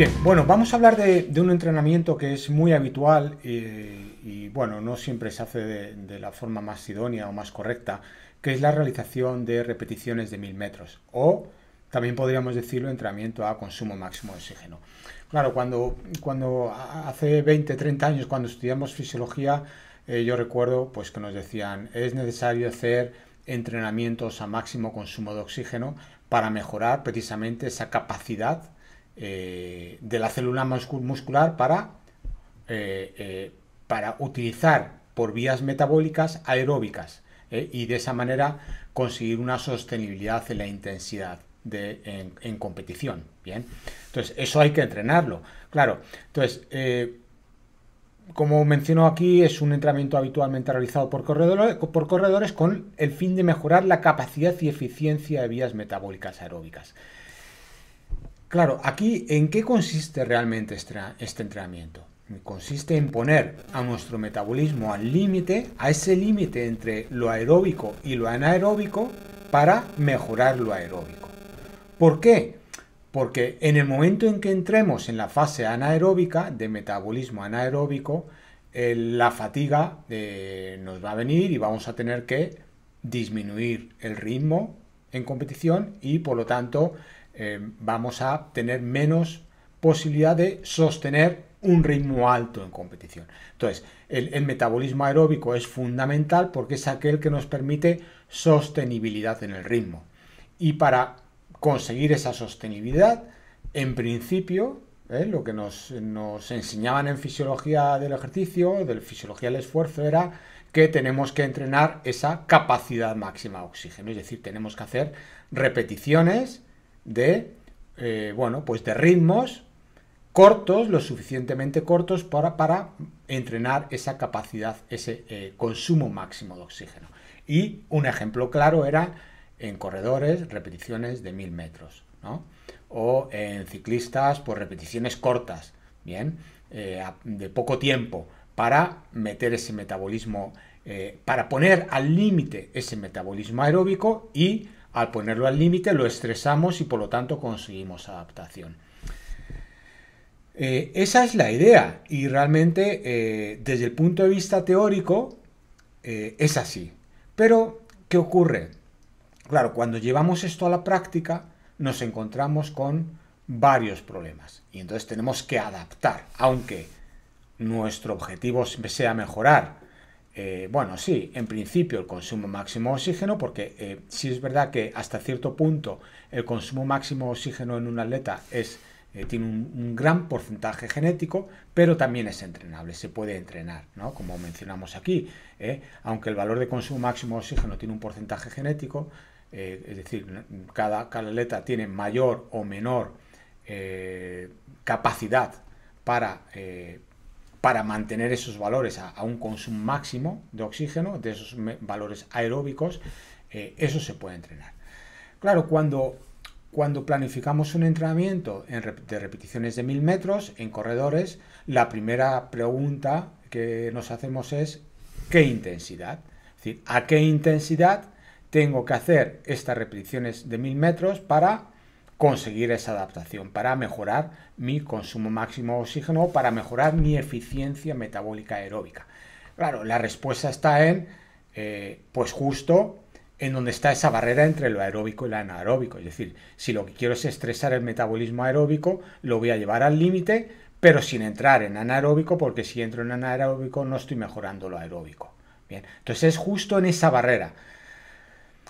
Bien, bueno, vamos a hablar de, un entrenamiento que es muy habitual eh, y, bueno, no siempre se hace de, la forma más idónea o más correcta, que es la realización de repeticiones de mil metros o también podríamos decirlo entrenamiento a consumo máximo de oxígeno. Claro, cuando, cuando hace 20, 30 años, cuando estudiamos fisiología, eh, yo recuerdo pues, que nos decían es necesario hacer entrenamientos a máximo consumo de oxígeno para mejorar precisamente esa capacidad eh, de la célula muscular para, eh, eh, para utilizar por vías metabólicas aeróbicas y de esa manera conseguir una sostenibilidad en la intensidad. en, competición. Bien, entonces eso hay que entrenarlo, claro. Entonces, como menciono aquí, es un entrenamiento habitualmente realizado por por corredores con el fin de mejorar la capacidad y eficiencia de vías metabólicas aeróbicas. Claro, aquí, ¿en qué consiste realmente este, este, entrenamiento? Consiste en poner a nuestro metabolismo al límite, a ese límite entre lo aeróbico y lo anaeróbico, para mejorar lo aeróbico. ¿Por qué? Porque en el momento en que entremos en la fase anaeróbica, de metabolismo anaeróbico, eh, la fatiga eh, nos va a venir y vamos a tener que disminuir el ritmo en competición y por lo tanto eh, vamos a tener menos posibilidad de sostener un ritmo alto en competición. Entonces, el, metabolismo aeróbico es fundamental porque es aquel que nos permite sostenibilidad en el ritmo. Y para conseguir esa sostenibilidad, en principio, eh, lo que nos, nos enseñaban en fisiología del ejercicio, de fisiología del esfuerzo, era que tenemos que entrenar esa capacidad máxima de oxígeno. Es decir, tenemos que hacer repeticiones de, eh, bueno, pues de ritmos cortos, lo suficientemente cortos para, entrenar esa capacidad, ese eh, consumo máximo de oxígeno. Y un ejemplo claro era en corredores, repeticiones de 1000 metros, ¿no? O en ciclistas, por pues, repeticiones cortas, ¿bien? Eh, de poco tiempo, para meter ese metabolismo, para poner al límite ese metabolismo aeróbico y al ponerlo al límite lo estresamos y por lo tanto conseguimos adaptación. Eh, esa es la idea y realmente eh, desde el punto de vista teórico eh, es así. Pero, ¿qué ocurre? Claro, cuando llevamos esto a la práctica nos encontramos con varios problemas y entonces tenemos que adaptar, aunque nuestro objetivo sea mejorar eh, bueno, sí, en principio el consumo máximo de oxígeno, porque eh, sí es verdad que hasta cierto punto el consumo máximo de oxígeno en un atleta eh, tiene un, gran porcentaje genético, pero también es entrenable, se puede entrenar, Como mencionamos aquí, aunque el valor de consumo máximo de oxígeno tiene un porcentaje genético, es decir, cada, cada, atleta tiene mayor o menor capacidad para para mantener esos valores a, un consumo máximo de oxígeno, de esos valores aeróbicos, eh, eso se puede entrenar. Claro, cuando, cuando planificamos un entrenamiento de repeticiones de 1000 metros en corredores, la primera pregunta que nos hacemos es ¿qué intensidad? Es decir, ¿a qué intensidad tengo que hacer estas repeticiones de 1000 metros para conseguir esa adaptación, para mejorar mi consumo máximo de oxígeno, para mejorar mi eficiencia metabólica aeróbica. Claro, la respuesta está en, eh, pues justo en donde está esa barrera entre lo aeróbico y lo anaeróbico. Es decir, si lo que quiero es estresar el metabolismo aeróbico, lo voy a llevar al límite, pero sin entrar en anaeróbico, porque si entro en anaeróbico no estoy mejorando lo aeróbico. Bien, entonces es justo en esa barrera.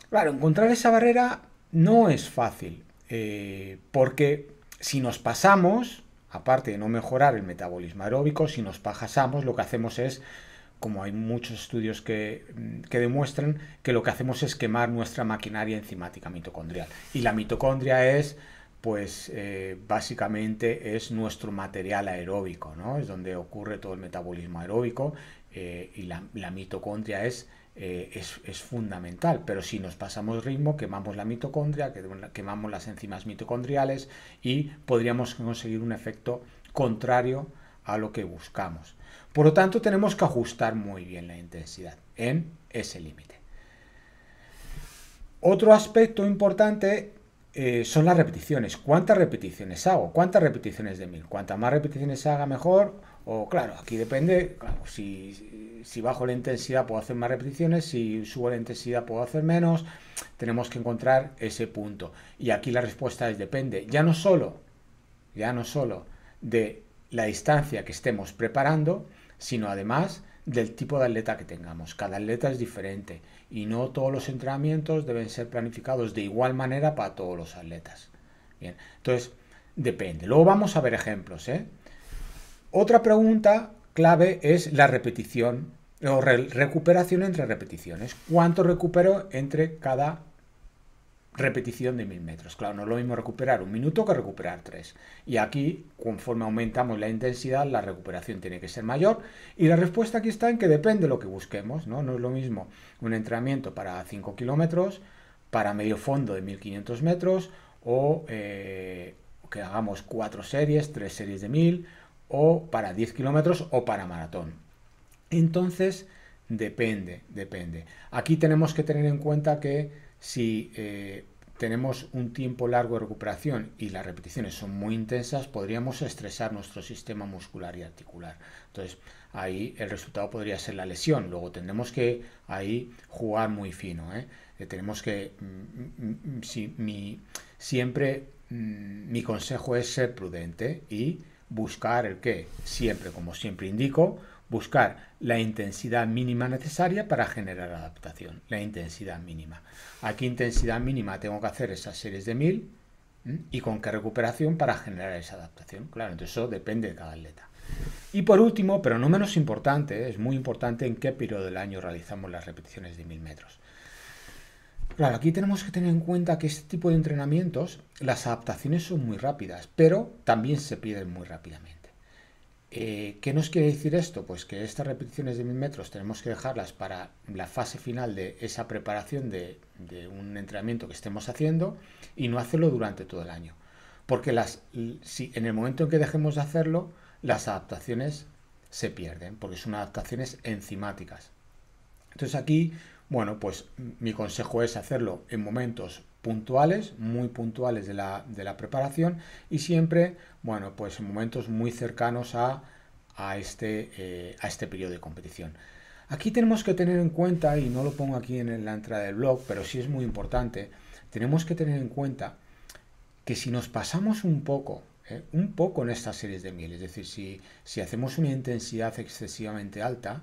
Claro, encontrar esa barrera no es fácil, eh, porque si nos pasamos, aparte de no mejorar el metabolismo aeróbico, si nos pasamos, lo que hacemos es, como hay muchos estudios que, mm, que demuestran, que lo que hacemos es quemar nuestra maquinaria enzimática mitocondrial. Y la mitocondria es pues eh, básicamente es nuestro material aeróbico, ¿no? Es donde ocurre todo el metabolismo aeróbico eh, y la mitocondria es eh, es, fundamental. Pero si nos pasamos ritmo, quemamos la mitocondria, quemamos las enzimas mitocondriales y podríamos conseguir un efecto contrario a lo que buscamos. Por lo tanto, tenemos que ajustar muy bien la intensidad en ese límite. Otro aspecto importante eh, son las repeticiones. ¿Cuántas repeticiones hago? ¿Cuántas repeticiones de mil? cuantas más repeticiones haga, mejor o claro, aquí depende, si, bajo la intensidad puedo hacer más repeticiones, si subo la intensidad puedo hacer menos, tenemos que encontrar ese punto. Y aquí la respuesta es depende, ya no solo, ya no solo de la distancia que estemos preparando, sino además del tipo de atleta que tengamos. Cada atleta es diferente y no todos los entrenamientos deben ser planificados de igual manera para todos los atletas. Bien, entonces depende. Luego vamos a ver ejemplos, ¿eh? Otra pregunta clave es la repetición o recuperación entre repeticiones. ¿Cuánto recupero entre cada repetición de mil metros? Claro, no es lo mismo recuperar un minuto que recuperar tres. Y aquí, conforme aumentamos la intensidad, la recuperación tiene que ser mayor. Y la respuesta aquí está en que depende de lo que busquemos. No, es lo mismo un entrenamiento para 5 kilómetros, para medio fondo de 1500 metros o eh, que hagamos cuatro series, tres series de 1000 o para 10 kilómetros o para maratón. Entonces, depende, depende. Aquí tenemos que tener en cuenta que si eh, tenemos un tiempo largo de recuperación y las repeticiones son muy intensas, podríamos estresar nuestro sistema muscular y articular. Entonces, ahí el resultado podría ser la lesión. Luego tendremos que ahí jugar muy fino. ¿eh? Eh, tenemos que, mm, mm, mm, si, siempre mi consejo es ser prudente y buscar el qué, siempre, como siempre indico, buscar la intensidad mínima necesaria para generar adaptación, la intensidad mínima. ¿A qué intensidad mínima tengo que hacer esas series de 1000 ¿Mm? y con qué recuperación para generar esa adaptación. Claro, entonces eso depende de cada atleta. Y por último, pero no menos importante, es muy importante en qué periodo del año realizamos las repeticiones de 1000 metros. Claro, aquí tenemos que tener en cuenta que este tipo de entrenamientos, las adaptaciones son muy rápidas, pero también se pierden muy rápidamente. Eh, ¿Qué nos quiere decir esto? Pues que estas repeticiones de 1000 metros tenemos que dejarlas para la fase final de esa preparación de, un entrenamiento que estemos haciendo y no hacerlo durante todo el año. Porque las, si en el momento en que dejemos de hacerlo, las adaptaciones se pierden, porque son adaptaciones enzimáticas. Entonces aquí bueno, pues mi consejo es hacerlo en momentos puntuales, muy puntuales de la, de la preparación y siempre, bueno, pues en momentos muy cercanos a, a este, eh, a este periodo de competición. Aquí tenemos que tener en cuenta, y no lo pongo aquí en la entrada del blog, pero sí es muy importante, tenemos que tener en cuenta que si nos pasamos un poco, eh, un poco en estas series de miles, es decir, si, si hacemos una intensidad excesivamente alta,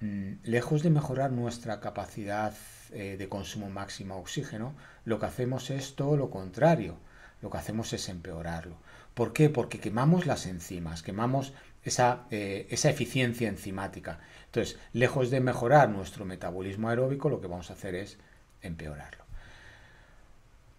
Mm, lejos de mejorar nuestra capacidad eh, de consumo máximo de oxígeno, lo que hacemos es todo lo contrario. Lo que hacemos es empeorarlo. ¿Por qué? Porque quemamos las enzimas, quemamos esa, eh, esa eficiencia enzimática. Entonces, lejos de mejorar nuestro metabolismo aeróbico, lo que vamos a hacer es empeorarlo.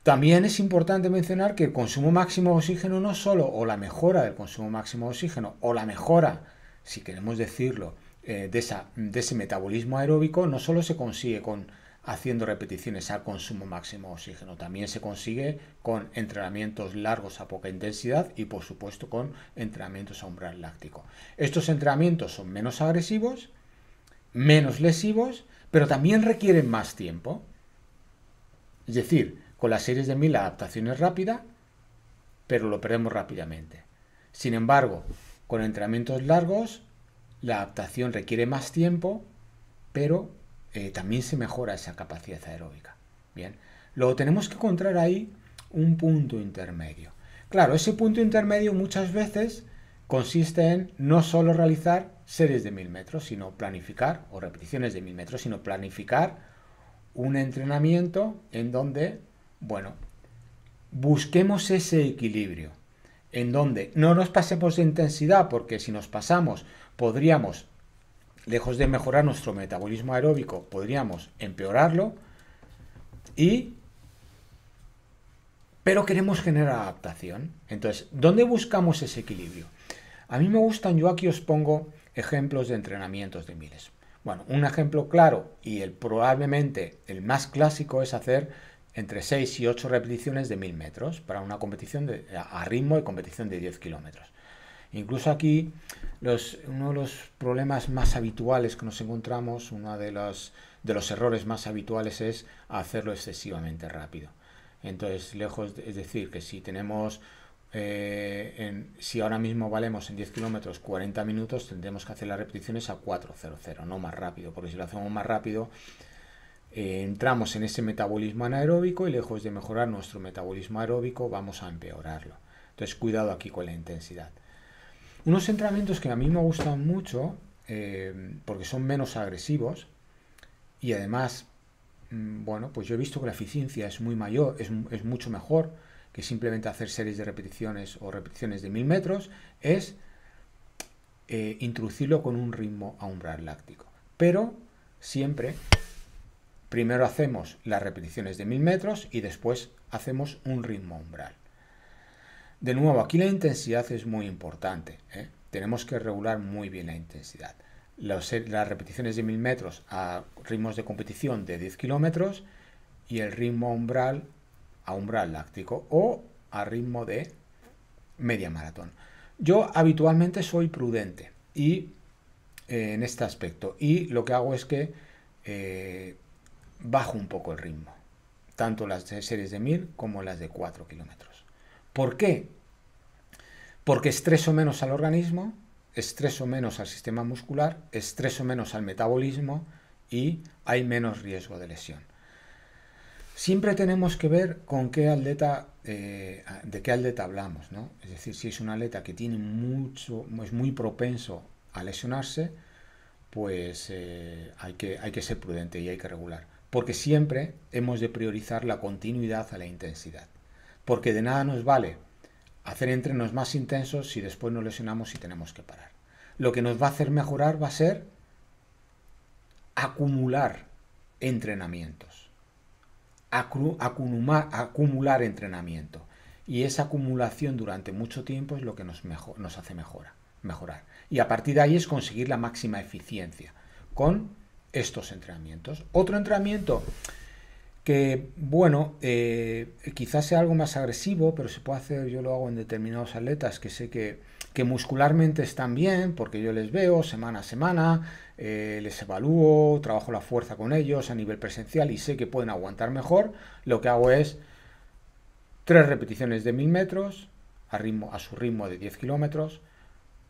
También es importante mencionar que el consumo máximo de oxígeno no solo, o la mejora del consumo máximo de oxígeno, o la mejora, si queremos decirlo, eh, de, ese metabolismo aeróbico no solo se consigue con haciendo repeticiones al consumo máximo de oxígeno. También se consigue con entrenamientos largos a poca intensidad y por supuesto con entrenamientos a umbral láctico. Estos entrenamientos son menos agresivos, menos lesivos, pero también requieren más tiempo. Es decir, con las series de mil la adaptación es rápida, pero lo perdemos rápidamente. Sin embargo, con entrenamientos largos la adaptación requiere más tiempo, pero eh, también se mejora esa capacidad aeróbica. Bien, luego tenemos que encontrar ahí un punto intermedio. Claro, ese punto intermedio muchas veces consiste en no solo realizar series de mil metros, sino planificar, o repeticiones de mil metros, sino planificar un entrenamiento en donde, bueno, busquemos ese equilibrio en donde no nos pasemos de intensidad, porque si nos pasamos podríamos, lejos de mejorar nuestro metabolismo aeróbico, podríamos empeorarlo y... Pero queremos generar adaptación. Entonces, ¿dónde buscamos ese equilibrio? A mí me gustan, yo aquí os pongo ejemplos de entrenamientos de miles. Bueno, un ejemplo claro y el probablemente el más clásico es hacer entre 6 y 8 repeticiones de 1000 metros para una competición de, a ritmo y competición de 10 kilómetros. Incluso aquí uno de los problemas más habituales que nos encontramos, uno de los, de los errores más habituales es hacerlo excesivamente rápido. Entonces, lejos, es decir, que si tenemos, eh, en, si ahora mismo valemos en 10 kilómetros 40 minutos, tendremos que hacer las repeticiones a 4.00, no más rápido, porque si lo hacemos más rápido, eh, entramos en ese metabolismo anaeróbico y lejos de mejorar nuestro metabolismo aeróbico vamos a empeorarlo. Entonces cuidado aquí con la intensidad. Unos entrenamientos que a mí me gustan mucho eh, porque son menos agresivos y además, mm, bueno, pues yo he visto que la eficiencia es muy mayor, es, mucho mejor que simplemente hacer series de repeticiones o repeticiones de mil metros, es eh, introducirlo con un ritmo a umbral láctico. Pero siempre Primero hacemos las repeticiones de 1000 metros y después hacemos un ritmo umbral. De nuevo, aquí la intensidad es muy importante. ¿eh? Tenemos que regular muy bien la intensidad. Eh, las repeticiones de 1000 metros a ritmos de competición de 10 kilómetros y el ritmo umbral a umbral láctico o a ritmo de media maratón. Yo habitualmente soy prudente y eh, en este aspecto y lo que hago es que bajo un poco el ritmo, tanto las series de 1000 como las de 4 kilómetros. ¿Por qué? Porque estreso menos al organismo, estreso menos al sistema muscular, estreso menos al metabolismo y hay menos riesgo de lesión. Siempre tenemos que ver con qué atleta, eh, de qué atleta hablamos, ¿no? Es decir, si es un atleta que tiene mucho, es muy propenso a lesionarse, pues eh, hay, que, hay que ser prudente y hay que regular porque siempre hemos de priorizar la continuidad a la intensidad. Porque de nada nos vale hacer entrenos más intensos si después nos lesionamos y tenemos que parar. Lo que nos va a hacer mejorar va a ser acumular entrenamientos. acumular, entrenamiento. Y esa acumulación durante mucho tiempo es lo que nos, hace mejorar. Y a partir de ahí es conseguir la máxima eficiencia con estos entrenamientos. Otro entrenamiento que, bueno, eh, quizás sea algo más agresivo, pero se puede hacer, yo lo hago en determinados atletas que sé que, que muscularmente están bien, porque yo les veo semana a semana, eh, les evalúo, trabajo la fuerza con ellos a nivel presencial y sé que pueden aguantar mejor, lo que hago es tres repeticiones de 1000 metros a, ritmo, a su ritmo de 10 kilómetros,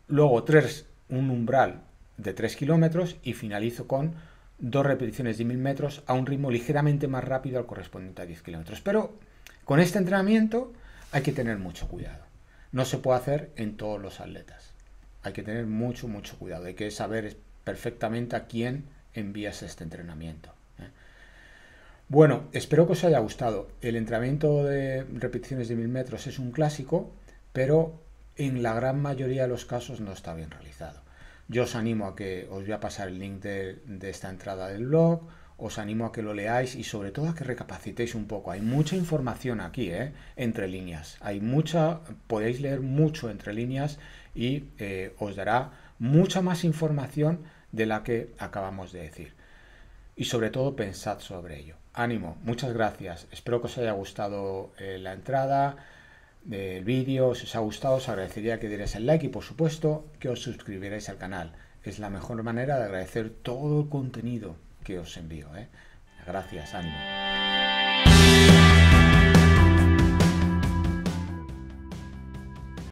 luego tres, un umbral de 3 kilómetros y finalizo con dos repeticiones de mil metros a un ritmo ligeramente más rápido al correspondiente a 10 kilómetros. Pero con este entrenamiento hay que tener mucho cuidado. No se puede hacer en todos los atletas. Hay que tener mucho, mucho cuidado. Hay que saber perfectamente a quién envías este entrenamiento. ¿eh? Bueno, espero que os haya gustado. El entrenamiento de repeticiones de mil metros es un clásico, pero en la gran mayoría de los casos no está bien realizado. Yo os animo a que os voy a pasar el link de, esta entrada del blog, os animo a que lo leáis y sobre todo a que recapacitéis un poco. Hay mucha información aquí, ¿eh? entre líneas. Hay mucha, podéis leer mucho entre líneas y eh, os dará mucha más información de la que acabamos de decir. Y sobre todo pensad sobre ello. Ánimo, muchas gracias. Espero que os haya gustado eh, la entrada del vídeo, si os ha gustado os agradecería que dierais el like y por supuesto que os suscribierais al canal. Es la mejor manera de agradecer todo el contenido que os envío. ¿eh? Gracias, ánimo.